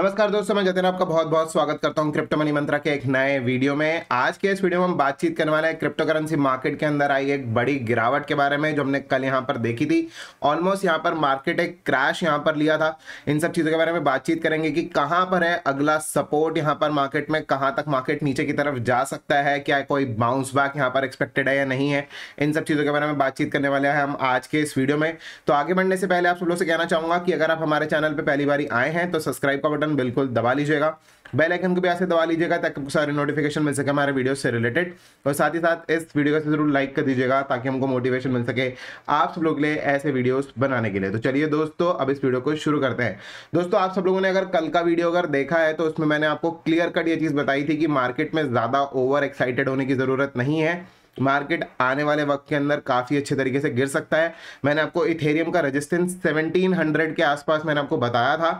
नमस्कार दोस्तों मैं जतिन आपका बहुत बहुत स्वागत करता हूं क्रिप्टो मनी मंत्रा के एक नए वीडियो में आज के इस वीडियो में हम बातचीत करने वाले हैं क्रिप्टो करेंसी मार्केट के अंदर आई एक बड़ी गिरावट के बारे में जो हमने कल यहां पर देखी थी ऑलमोस्ट यहां पर मार्केट एक क्रैश यहां पर लिया था इन सब चीज़ों के बारे में बातचीत करेंगे कि कहाँ पर है अगला सपोर्ट यहाँ पर मार्केट में कहाँ तक मार्केट नीचे की तरफ जा सकता है क्या कोई बाउंस बैक यहाँ पर एक्सपेक्टेड है या नहीं है इन सब चीज़ों के बारे में बातचीत करने वाले हैं हम आज के इस वीडियो में तो आगे बढ़ने से पहले आप सब लोग से कहना चाहूंगा कि अगर आप हमारे चैनल पर पहली बार आए हैं तो सब्सक्राइब का बटन बटन बिल्कुल दबा लीजिएगा बेल आइकन को भी ऐसे दबा लीजिएगा ताकि आपको सारे नोटिफिकेशन मिल सके हमारे वीडियो से रिलेटेड और साथ ही साथ इस वीडियो को जरूर लाइक कर दीजिएगा ताकि हमको मोटिवेशन मिल सके आप सब लोग के ऐसे वीडियोस बनाने के लिए तो चलिए दोस्तों अब इस वीडियो को शुरू करते हैं दोस्तों आप सब लोगों ने अगर कल का वीडियो अगर देखा है तो उसमें मैंने आपको क्लियर कट ये चीज़ बताई थी कि मार्केट में ज़्यादा ओवर एक्साइटेड होने की ज़रूरत नहीं है मार्केट आने वाले वक्त के अंदर काफ़ी अच्छे तरीके से गिर सकता है मैंने आपको इथेरियम का रजिस्टेंस 1700 के आसपास मैंने आपको बताया था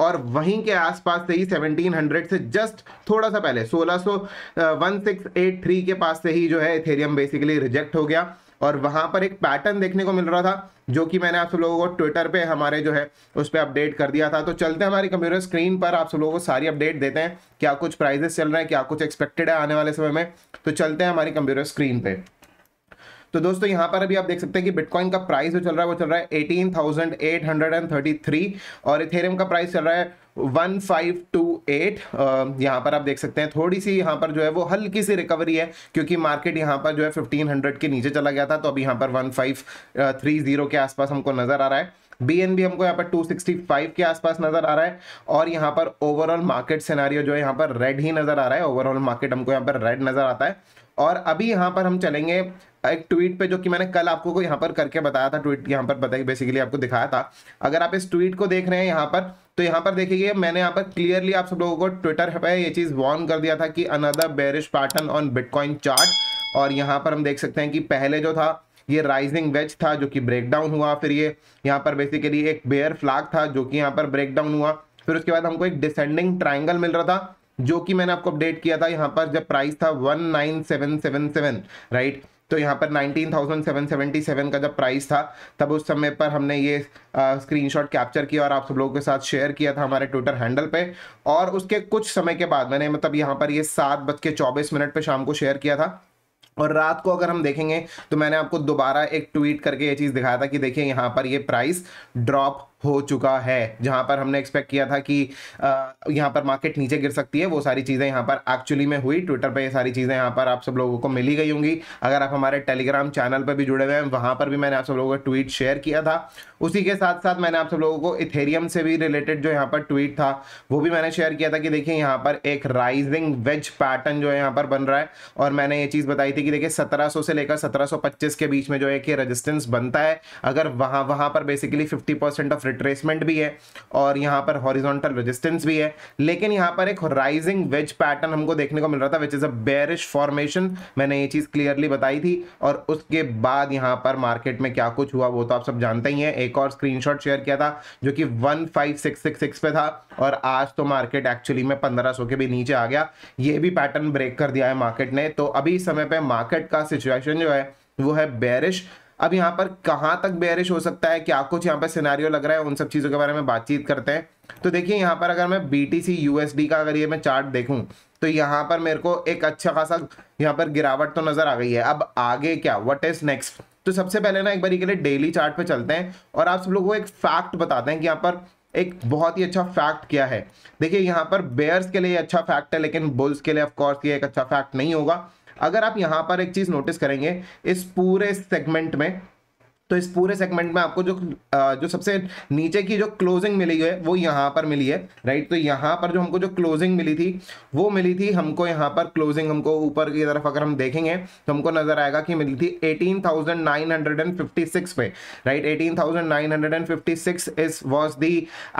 और वहीं के आसपास से ही 1700 से जस्ट थोड़ा सा पहले 1600 के पास से ही जो है इथेरियम बेसिकली रिजेक्ट हो गया और वहां पर एक पैटर्न देखने को मिल रहा था जो कि मैंने आप सब लोगों को ट्विटर पे हमारे जो है उस पर अपडेट कर दिया था तो चलते हैं हमारी कंप्यूटर स्क्रीन पर आप सब लोगों को सारी अपडेट देते हैं क्या कुछ प्राइजेस चल रहे हैं क्या कुछ एक्सपेक्टेड है आने वाले समय में तो चलते हैं हमारी कंप्यूटर स्क्रीन पर तो दोस्तों यहां पर अभी आप देख सकते हैं कि बिटकॉइन का प्राइस जो चल रहा है वो चल रहा है eighteen thousand eight hundred and thirty three और इथेरियम का प्राइस चल रहा है वन फाइव टू एट यहाँ पर आप देख सकते हैं थोड़ी सी यहाँ पर जो है वो हल्की सी रिकवरी है क्योंकि मार्केट यहाँ पर जो है फिफ्टीन हंड्रेड के नीचे चला गया था तो अभी यहाँ पर वन फाइव थ्री जीरो के आसपास हमको नजर आ रहा है बी एन बी हमको यहाँ पर 265 के आसपास नजर आ रहा है और यहाँ पर ओवरऑल मार्केट सिनारियो जो है यहाँ पर रेड ही नजर आ रहा है ओवरऑल मार्केट हमको यहाँ पर रेड नजर आता है और अभी यहाँ पर हम चलेंगे एक ट्वीट पे जो कि मैंने कल आपको यहाँ पर करके बताया था ट्वीट यहाँ पर बताया बेसिकली आपको दिखाया था अगर आप इस ट्वीट को देख रहे हैं यहाँ पर तो यहाँ पर देखिए मैंने यहाँ पर क्लियरली आप सब लोगों को ट्विटर पे ये चीज़ वॉर्न कर दिया था कि another bearish pattern on bitcoin chart और यहाँ पर हम देख सकते हैं कि पहले जो था ये राइजिंग वेज था जो कि ब्रेकडाउन हुआ फिर ये यहाँ पर बेसिकली एक बेयर फ्लैग था जो कि यहाँ पर ब्रेकडाउन हुआ फिर उसके बाद हमको एक डिसेंडिंग ट्राइंगल मिल रहा था जो कि मैंने आपको अपडेट किया था यहाँ पर जब प्राइस था 19777 राइट तो यहाँ पर 19,777 का जब प्राइस था तब उस समय पर हमने ये स्क्रीनशॉट कैप्चर किया और आप सब लोगों के साथ शेयर किया था हमारे ट्विटर हैंडल पे और उसके कुछ समय के बाद मैंने मतलब यहाँ पर ये सात बज के चौबीस मिनट पर शाम को शेयर किया था और रात को अगर हम देखेंगे तो मैंने आपको दोबारा एक ट्वीट करके ये चीज़ दिखाया था कि देखिए यहाँ पर ये प्राइस ड्रॉप हो चुका है जहां पर हमने एक्सपेक्ट किया था कि यहाँ पर मार्केट नीचे गिर सकती है वो सारी चीज़ें यहाँ पर एक्चुअली में हुई ट्विटर पर ये सारी चीज़ें यहाँ पर आप सब लोगों को मिली गई होंगी अगर आप हमारे टेलीग्राम चैनल पर भी जुड़े हुए हैं वहां पर भी मैंने आप सब लोगों का ट्वीट शेयर किया था उसी के साथ साथ मैंने आप सब लोगों को इथेरियम से भी रिलेटेड जो यहाँ पर ट्वीट था वो भी मैंने शेयर किया था कि देखिए यहाँ पर एक राइजिंग वेज पैटर्न जो है यहाँ पर बन रहा है और मैंने ये चीज़ बताई थी कि देखिए 1700 से लेकर 1725 के बीच में जो है कि रेजिस्टेंस बनता है अगर वहाँ वहाँ पर बेसिकली 50 परसेंट ऑफ रिट्रेसमेंट भी है और यहाँ पर हॉरिजॉन्टल रेजिस्टेंस भी है लेकिन यहाँ पर एक राइजिंग वेज पैटर्न हमको देखने को मिल रहा था which is a bearish formation मैंने ये चीज़ क्लियरली बताई थी और उसके बाद यहाँ पर मार्केट में क्या कुछ हुआ वो तो आप सब जानते ही हैं एक और स्क्रीन शेयर किया था जो कि वन पे था और आज तो मार्केट एक्चुअली में पंद्रह के भी नीचे आ गया ये भी पैटर्न ब्रेक कर दिया है मार्केट ने तो अभी समय पर मार्केट का सिचुएशन जो है वो है बेरिश अब यहाँ पर कहाँ तक बेरिश हो सकता है क्या कुछ यहाँ पर सिनारियो लग रहा है उन सब चीज़ों के बारे में बातचीत करते हैं तो देखिए यहाँ पर अगर मैं बी टी सी यूएसडी का अगर ये मैं चार्ट देखूँ तो यहाँ पर मेरे को एक अच्छा खासा यहाँ पर गिरावट तो नज़र आ गई है अब आगे क्या वट इज़ नेक्स्ट तो सबसे पहले ना एक बार के लिए डेली चार्ट पे चलते हैं और आप सब लोगों को एक फैक्ट बताते हैं कि यहाँ पर एक बहुत ही अच्छा फैक्ट क्या है देखिए यहाँ पर बेयर्स के लिए अच्छा फैक्ट है लेकिन बुल्स के लिए ऑफकोर्स ये एक अच्छा फैक्ट नहीं होगा अगर आप यहाँ पर एक चीज़ नोटिस करेंगे इस पूरे सेगमेंट में तो इस पूरे सेगमेंट में आपको जो जो सबसे नीचे की जो क्लोजिंग मिली है वो यहाँ पर मिली है राइट तो यहाँ पर जो हमको जो क्लोजिंग मिली थी वो मिली थी हमको यहाँ पर क्लोजिंग हमको ऊपर की तरफ अगर हम देखेंगे तो हमको नजर आएगा कि मिली थी 18,956 पे right 18,956 is was the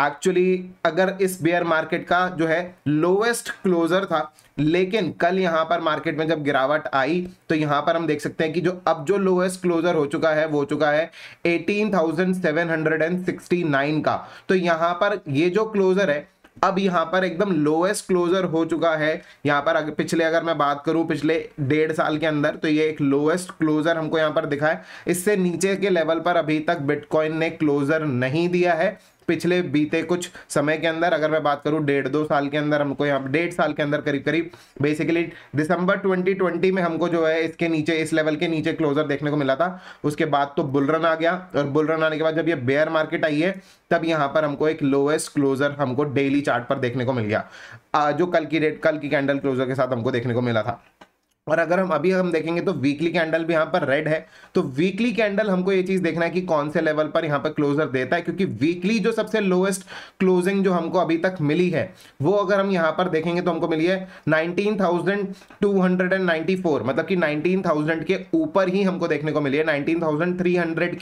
actually अगर इस बेयर मार्केट का जो है लोवेस्ट क्लोजर था लेकिन कल यहां पर मार्केट में जब गिरावट आई तो यहां पर हम देख सकते हैं कि जो अब जो लोएस्ट क्लोजर हो चुका है वो तो हो चुका है 18,769 का तो यहां पर ये जो क्लोजर है अब यहां पर एकदम लोएस्ट क्लोजर हो चुका है यहां पर अगर पिछले अगर मैं बात करूं पिछले डेढ़ साल के अंदर तो ये एक लोएस्ट क्लोजर हमको यहां पर दिखा है इससे नीचे के लेवल पर अभी तक बिटकॉइन ने क्लोजर नहीं दिया है पिछले बीते कुछ समय के अंदर अगर मैं बात करूं डेढ़ दो साल के अंदर हमको यहाँ डेढ़ साल के अंदर करीब करीब बेसिकली दिसंबर 2020 में हमको जो है इसके नीचे इस लेवल के नीचे क्लोजर देखने को मिला था उसके बाद तो बुलरन आ गया और बुलरन आने के बाद जब ये बेयर मार्केट आई है तब यहाँ पर हमको एक लोएस्ट क्लोजर हमको डेली चार्ट पर देखने को मिल गया जो कल की डेट कल की कैंडल क्लोजर के साथ हमको देखने को मिला था और अगर हम अभी हम देखेंगे तो वीकली कैंडल भी यहाँ पर रेड है तो वीकली कैंडल हमको ये चीज देखना है कि कौन से लेवल पर यहाँ पर क्लोजर देता है क्योंकि वीकली जो सबसे लोएस्ट क्लोजिंग जो हमको अभी तक मिली है वो अगर हम यहाँ पर देखेंगे तो हमको मिली है 19,294 मतलब कि 19,000 के ऊपर ही हमको देखने को मिली है नाइनटीन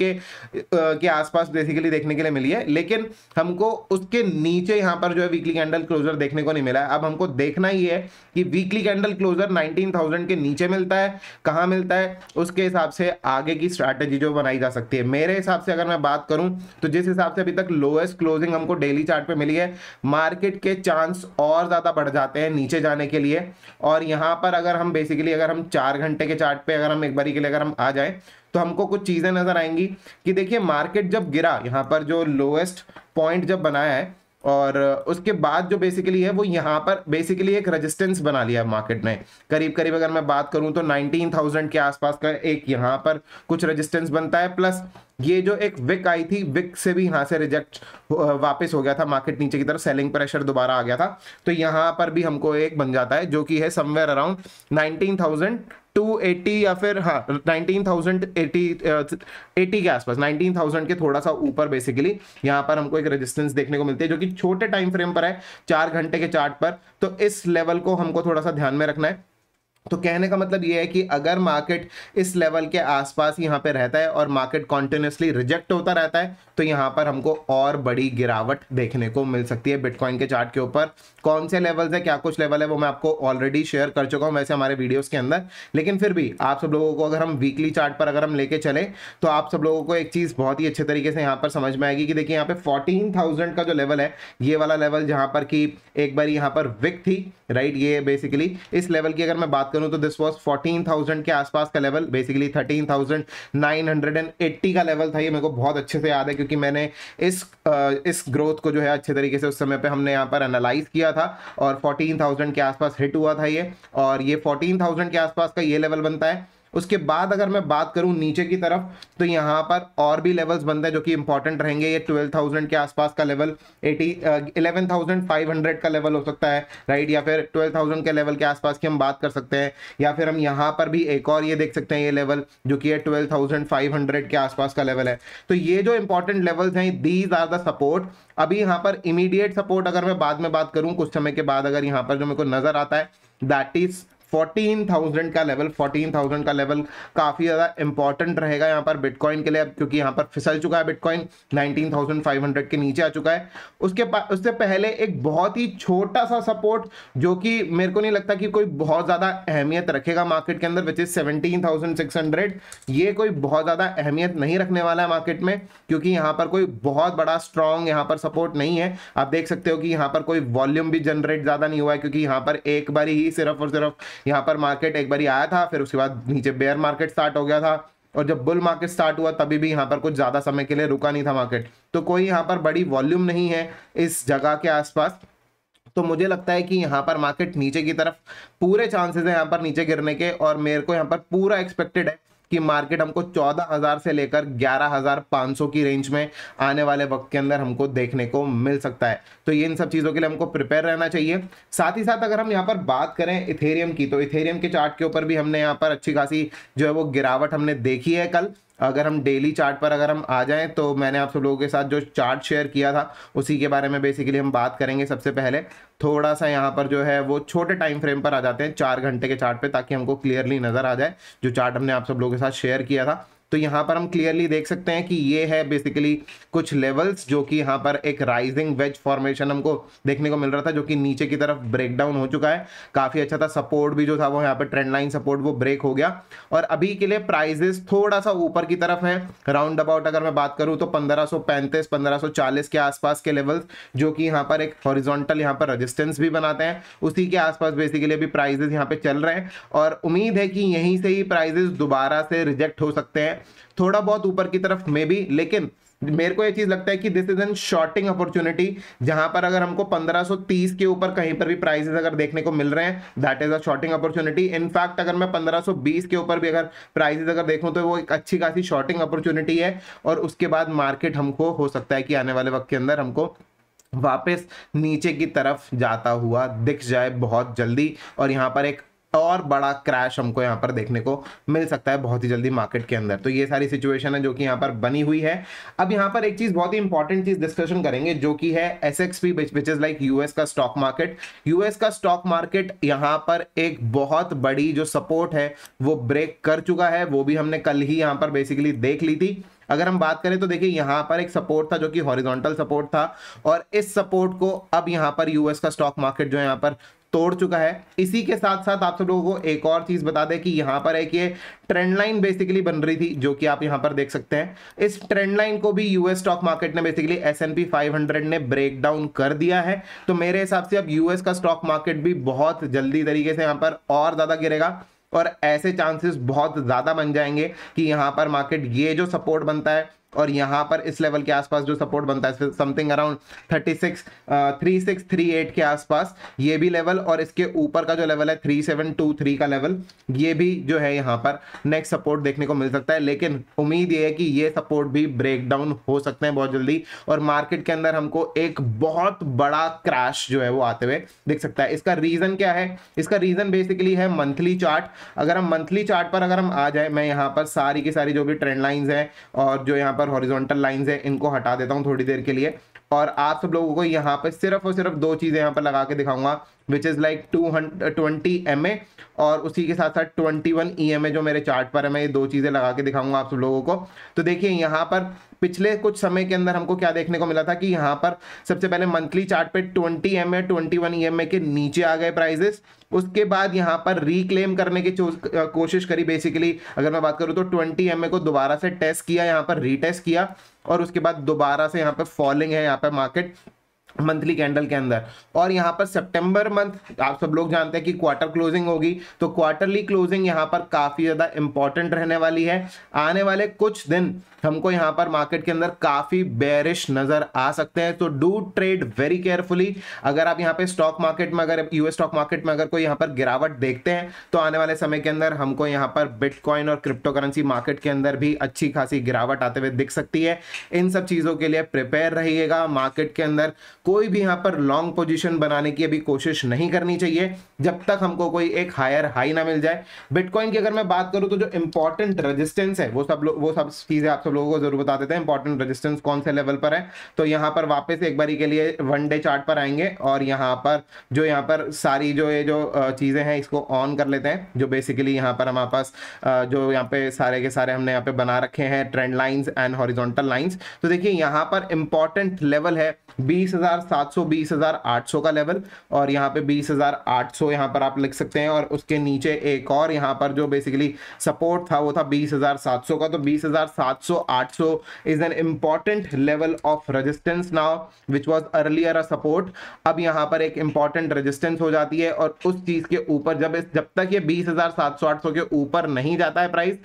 के आ, के आसपास बेसिकली देखने के लिए मिली है लेकिन हमको उसके नीचे यहाँ पर जो है वीकली कैंडल क्लोजर देखने को नहीं मिला है अब हमको देखना ही है कि वीकली कैंडल क्लोजर नाइनटीन के नीचे मिलता है कहाँ मिलता है उसके हिसाब से आगे की स्ट्रैटेजी जो बनाई जा सकती है मेरे हिसाब से अगर मैं बात करूँ तो जिस हिसाब से अभी तक लोएस्ट क्लोजिंग हमको डेली चार्ट पे मिली है मार्केट के चांस और ज़्यादा बढ़ जाते हैं नीचे जाने के लिए और यहाँ पर अगर हम बेसिकली अगर हम चार घंटे के चार्ट अगर हम एक बारी के लिए अगर हम आ जाएँ तो हमको कुछ चीज़ें नज़र आएंगी कि देखिए मार्केट जब गिरा यहाँ पर जो लोएस्ट पॉइंट जब बनाया है और उसके बाद जो बेसिकली है वो यहाँ पर बेसिकली एक रेजिस्टेंस बना लिया है मार्केट ने करीब करीब अगर मैं बात करूँ तो 19,000 के आसपास का एक यहाँ पर कुछ रेजिस्टेंस बनता है प्लस ये जो एक विक आई थी विक से भी यहां से रिजेक्ट वापस हो गया था मार्केट नीचे की तरफ सेलिंग प्रेशर दोबारा आ गया था तो यहाँ पर भी हमको एक बन जाता है जो कि है somewhere around nineteen thousand two या फिर हाँ नाइनटीन एटी एटी के आसपास नाइनटीन थाउजेंड के थोड़ा सा ऊपर बेसिकली यहाँ पर हमको एक रेजिस्टेंस देखने को मिलती है जो कि छोटे टाइम फ्रेम पर है चार घंटे के चार्ट पर तो इस लेवल को हमको थोड़ा सा ध्यान में रखना है तो कहने का मतलब ये है कि अगर मार्केट इस लेवल के आसपास यहाँ पे रहता है और मार्केट कॉन्टिन्यूसली रिजेक्ट होता रहता है तो यहाँ पर हमको और बड़ी गिरावट देखने को मिल सकती है बिटकॉइन के चार्ट के ऊपर कौन से लेवल्स है क्या कुछ लेवल है वो मैं आपको ऑलरेडी शेयर कर चुका हूँ वैसे हमारे वीडियोज़ के अंदर लेकिन फिर भी आप सब लोगों को अगर हम वीकली चार्ट पर अगर हम लेके चले तो आप सब लोगों को एक चीज़ बहुत ही अच्छे तरीके से यहाँ पर समझ में आएगी कि देखिए यहाँ पे फोर्टीन का जो लेवल है ये वाला लेवल जहाँ पर कि एक बार यहाँ पर विक थी राइट ये बेसिकली इस लेवल की अगर मैं बात करूं तो दिस वाज 14,000 के आसपास का लेवल बेसिकली 13,980 का लेवल था ये मेरे को बहुत अच्छे से याद है क्योंकि मैंने इस इस ग्रोथ को जो है अच्छे तरीके से उस समय पे हमने यहाँ पर एनालाइज किया था और 14,000 के आसपास हिट हुआ था ये और ये 14,000 के आसपास का ये लेवल बनता है उसके बाद अगर मैं बात करूँ नीचे की तरफ तो यहाँ पर और भी लेवल्स बनते हैं जो कि इंपॉर्टेंट रहेंगे ये ट्वेल्व थाउजेंड के आसपास का level eighty eleven thousand five hundred का लेवल हो सकता है राइट या फिर ट्वेल्व थाउजेंड के लेवल के आसपास की हम बात कर सकते हैं या फिर हम यहाँ पर भी एक और ये देख सकते हैं ये लेवल जो कि है ट्वेल्व थाउजेंड फाइव हंड्रेड के आसपास का लेवल है तो ये जो इंपॉर्टेंट लेवल्स हैं दीज आर द सपोर्ट अभी यहाँ पर इमीडिएट सपोर्ट अगर मैं बाद में बात करूँ कुछ समय के बाद अगर यहाँ पर जो मेरे को नजर आता है दैट इज 14,000 का लेवल 14,000 का लेवल काफ़ी ज़्यादा इंपॉर्टेंट रहेगा यहाँ पर बिटकॉइन के लिए अब क्योंकि यहाँ पर फिसल चुका है बिटकॉइन 19,500 के नीचे आ चुका है उसके उससे पहले एक बहुत ही छोटा सा सपोर्ट जो कि मेरे को नहीं लगता कि कोई बहुत ज़्यादा अहमियत रखेगा मार्केट के अंदर विच इज़ सेवेंटीन ये कोई बहुत ज़्यादा अहमियत नहीं रखने वाला है मार्केट में क्योंकि यहाँ पर कोई बहुत बड़ा स्ट्रॉन्ग यहाँ पर सपोर्ट नहीं है आप देख सकते हो कि यहाँ पर कोई वॉल्यूम भी जनरेट ज़्यादा नहीं हुआ है क्योंकि यहाँ पर एक बार ही सिर्फ और सिर्फ यहाँ पर मार्केट एक बार आया था फिर उसके बाद नीचे बेयर मार्केट स्टार्ट हो गया था और जब बुल मार्केट स्टार्ट हुआ तभी भी यहाँ पर कुछ ज़्यादा समय के लिए रुका नहीं था मार्केट तो कोई यहाँ पर बड़ी वॉल्यूम नहीं है इस जगह के आसपास तो मुझे लगता है कि यहाँ पर मार्केट नीचे की तरफ पूरे चांसेस है यहाँ पर नीचे गिरने के और मेरे को यहाँ पर पूरा एक्सपेक्टेड है कि मार्केट हमको चौदह हज़ार से लेकर ग्यारह हज़ार पांच सौ की रेंज में आने वाले वक्त के अंदर हमको देखने को मिल सकता है तो ये इन सब चीज़ों के लिए हमको प्रिपेयर रहना चाहिए साथ ही साथ अगर हम यहाँ पर बात करें इथेरियम की तो इथेरियम के चार्ट के ऊपर भी हमने यहाँ पर अच्छी खासी जो है वो गिरावट हमने देखी है कल अगर हम डेली चार्ट पर अगर हम आ जाएं तो मैंने आप सब लोगों के साथ जो चार्ट शेयर किया था उसी के बारे में बेसिकली हम बात करेंगे सबसे पहले थोड़ा सा यहाँ पर जो है वो छोटे टाइम फ्रेम पर आ जाते हैं चार घंटे के चार्ट पे ताकि हमको क्लियरली नज़र आ जाए जो चार्ट हमने आप सब लोगों के साथ शेयर किया था तो यहाँ पर हम क्लियरली देख सकते हैं कि ये है बेसिकली कुछ लेवल्स जो कि यहाँ पर एक राइजिंग वेज फॉर्मेशन हमको देखने को मिल रहा था जो कि नीचे की तरफ ब्रेक डाउन हो चुका है काफ़ी अच्छा था सपोर्ट भी जो था वो यहाँ पर ट्रेंड लाइन सपोर्ट वो ब्रेक हो गया और अभी के लिए प्राइजेस थोड़ा सा ऊपर की तरफ है राउंड अबाउट अगर मैं बात करूँ तो पंद्रह सौ पैंतीस पंद्रह सौ चालीस के आसपास के लेवल्स जो कि यहाँ पर एक हॉरिजोंटल यहाँ पर रजिस्टेंस भी बनाते हैं उसी के आसपास बेसिकली अभी प्राइजेस यहाँ पे चल रहे हैं और उम्मीद है कि यहीं से ही प्राइजेस दोबारा से रिजेक्ट हो सकते हैं थोड़ा बहुत ऊपर की तरफ में भी लेकिन मेरे को ये चीज लगता है कि this is an shorting opportunity जहां पर अगर हमको 1530 के ऊपर कहीं पर भी प्राइसेस अगर देखने को मिल रहे हैं that is a shorting opportunity in fact अगर मैं 1520 के ऊपर भी अगर प्राइसेस अगर देखूं तो वो एक अच्छी खासी शॉर्टिंग अपॉर्चुनिटी है और उसके बाद मार्केट हमको हो सकता है कि आने वाले वक्त के अंदर हमको वापस नीचे की तरफ जाता हुआ दिख जाए बहुत जल्दी और यहाँ पर एक और बड़ा क्रैश हमको यहाँ पर देखने को मिल सकता है बहुत ही जल्दी मार्केट के अंदर तो ये सारी सिचुएशन है जो कि यहाँ पर बनी हुई है अब यहाँ पर एक चीज बहुत ही इंपॉर्टेंट चीज डिस्कशन करेंगे जो कि है S X P which is like US का स्टॉक मार्केट यूएस का स्टॉक मार्केट यहाँ पर एक बहुत बड़ी जो सपोर्ट है वो ब्रेक कर चुका है वो भी हमने कल ही यहाँ पर बेसिकली देख ली थी अगर हम बात करें तो देखिए यहां पर एक सपोर्ट था जो कि हॉरिजॉन्टल सपोर्ट था और इस सपोर्ट को अब यहां पर यूएस का स्टॉक मार्केट जो है यहाँ पर तोड़ चुका है इसी के साथ साथ आप सब लोगों को एक और चीज़ बता दें कि यहाँ पर है कि ये ट्रेंड लाइन बेसिकली बन रही थी जो कि आप यहां पर देख सकते हैं इस ट्रेंड लाइन को भी यूएस स्टॉक मार्केट ने basically S N P five hundred ने ब्रेक डाउन कर दिया है तो मेरे हिसाब से अब यूएस का स्टॉक मार्केट भी बहुत जल्दी तरीके से यहां पर और ज़्यादा गिरेगा और ऐसे चांसेस बहुत ज़्यादा बन जाएंगे कि यहां पर मार्केट ये जो सपोर्ट बनता है और यहाँ पर इस लेवल के आसपास जो सपोर्ट बनता है something around thirty six three six three eight के आसपास ये भी लेवल और इसके ऊपर का जो लेवल है थ्री सेवन टू थ्री का लेवल ये भी जो है यहाँ पर नेक्स्ट सपोर्ट देखने को मिल सकता है लेकिन उम्मीद ये है कि ये सपोर्ट भी ब्रेक डाउन हो सकते हैं बहुत जल्दी और मार्केट के अंदर हमको एक बहुत बड़ा क्रैश जो है वो आते हुए दिख सकता है इसका रीजन क्या है इसका रीजन बेसिकली है मंथली चार्ट अगर हम मंथली चार्ट पर अगर हम आ जाए मैं यहाँ पर सारी की सारी जो भी ट्रेंड लाइन्स हैं और जो यहाँ पर पर हॉरिजॉन्टल लाइंस है इनको हटा देता हूँ थोड़ी देर के लिए और आप सब लोगों को यहाँ पर सिर्फ और सिर्फ दो चीज़ें यहाँ पर लगा के दिखाऊंगा which is like two twenty M A और उसी के साथ साथ twenty one E M A जो मेरे चार्ट पर है मैं ये दो चीज़ें लगा के दिखाऊंगा आप सब लोगों को तो देखिए यहाँ पर पिछले कुछ समय के अंदर हमको क्या देखने को मिला था कि यहाँ पर सबसे पहले मंथली चार्ट पे twenty M A twenty one E M A के नीचे आ गए प्राइजेस उसके बाद यहाँ पर रिक्लेम करने की कोशिश करी बेसिकली अगर मैं बात करूँ तो ट्वेंटी एम ए को दोबारा से टेस्ट किया यहाँ पर रीटेस्ट किया और उसके बाद दोबारा से यहाँ पर फॉलिंग है यहाँ पर मार्केट मंथली कैंडल के अंदर और यहाँ पर सितंबर मंथ आप सब लोग जानते हैं कि क्वार्टर क्लोजिंग होगी तो क्वार्टरली क्लोजिंग यहाँ पर काफ़ी ज़्यादा इंपॉर्टेंट रहने वाली है आने वाले कुछ दिन हमको यहाँ पर मार्केट के अंदर काफ़ी बेरिश नज़र आ सकते हैं तो डू ट्रेड वेरी केयरफुली अगर आप यहाँ पे स्टॉक मार्केट में अगर यूएस स्टॉक मार्केट में अगर कोई यहाँ पर गिरावट देखते हैं तो आने वाले समय के अंदर हमको यहाँ पर बिटकॉइन और क्रिप्टो करेंसी मार्केट के अंदर भी अच्छी खासी गिरावट आते हुए दिख सकती है इन सब चीज़ों के लिए प्रिपेयर रहिएगा मार्केट के अंदर कोई भी यहाँ पर लॉन्ग पोजीशन बनाने की अभी कोशिश नहीं करनी चाहिए जब तक हमको कोई एक हायर हाई ना मिल जाए बिटकॉइन की अगर मैं बात करूँ तो जो इंपॉर्टेंट रजिस्टेंस है वो सब लोग वो सब चीज़ें आप सब लोगों को जरूर बता देते हैं इंपॉर्टेंट रजिस्टेंस कौन से लेवल पर है तो यहाँ पर वापस एक बारी के लिए वन डे चार्ट पर आएंगे और यहाँ पर जो यहाँ पर सारी जो ये जो चीज़ें हैं इसको ऑन कर लेते हैं जो बेसिकली यहाँ पर हमारे पास जो यहाँ पे सारे के सारे हमने यहाँ पे बना रखे हैं trend lines and horizontal lines तो देखिए यहाँ पर इंपॉर्टेंट लेवल है बीस हजार हजार सात सौ बीस हजार आठ सौ का लेवल और यहाँ पे बीस हजार आठ सौ यहाँ पर आप लिख सकते हैं और उसके नीचे एक और यहाँ पर जो बेसिकली सपोर्ट था वो था बीस हजार सात सौ का तो बीस हजार सात सौ आठ सौ is an important level of resistance now which was earlier a support अब यहाँ पर एक इम्पॉर्टेंट रजिस्टेंस हो जाती है और उस चीज के ऊपर जब जब तक ये बीस हजार सात सौ आठ सौ के ऊपर नहीं जाता है प्राइस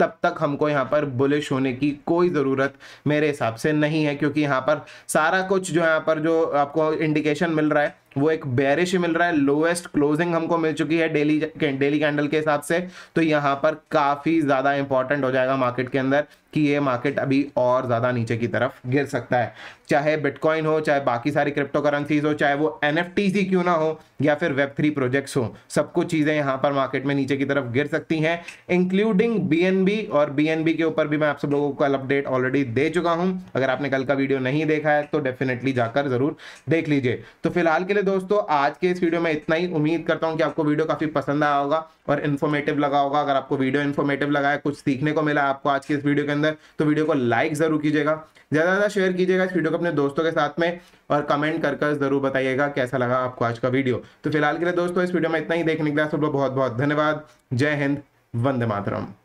तब तक हमको यहाँ पर बुलिश होने की कोई ज़रूरत मेरे हिसाब से नहीं है क्योंकि यहाँ पर सारा कुछ जो यहाँ पर जो आपको इंडिकेशन मिल रहा है वो एक बैरिश मिल रहा है लोएस्ट क्लोजिंग हमको मिल चुकी है डेली डेली कैंडल के हिसाब से तो यहाँ पर काफ़ी ज़्यादा इंपॉर्टेंट हो जाएगा मार्केट के अंदर कि ये मार्केट अभी और ज़्यादा नीचे की तरफ गिर सकता है चाहे बिटकॉइन हो चाहे बाकी सारी क्रिप्टो करेंसीज हो चाहे वो एन ही क्यों ना हो या फिर वेब थ्री प्रोजेक्ट्स हो सब कुछ चीज़ें यहाँ पर मार्केट में नीचे की तरफ गिर सकती हैं इंक्लूडिंग बी और बी के ऊपर भी मैं आप सब लोगों को कल अपडेट ऑलरेडी दे चुका हूँ अगर आपने कल का वीडियो नहीं देखा है तो डेफिनेटली जाकर ज़रूर देख लीजिए तो फिलहाल के लिए दोस्तों आज के इस वीडियो में इतना ही उम्मीद करता हूँ कि आपको वीडियो काफ़ी पसंद आया होगा और इन्फॉर्मेटिव लगा होगा अगर आपको वीडियो इन्फॉर्मेटिव लगा है कुछ सीखने को मिला आपको आज के इस वीडियो के अंदर तो वीडियो को लाइक ज़रूर कीजिएगा ज़्यादा ज़्यादा शेयर कीजिएगा इस वीडियो को अपने दोस्तों के साथ में और कमेंट कर ज़रूर बताइएगा कैसा लगा आपको आज का वीडियो तो फिलहाल के लिए दोस्तों इस वीडियो में इतना ही देखने के लिए आप बहुत बहुत धन्यवाद जय हिंद वंदे मातरम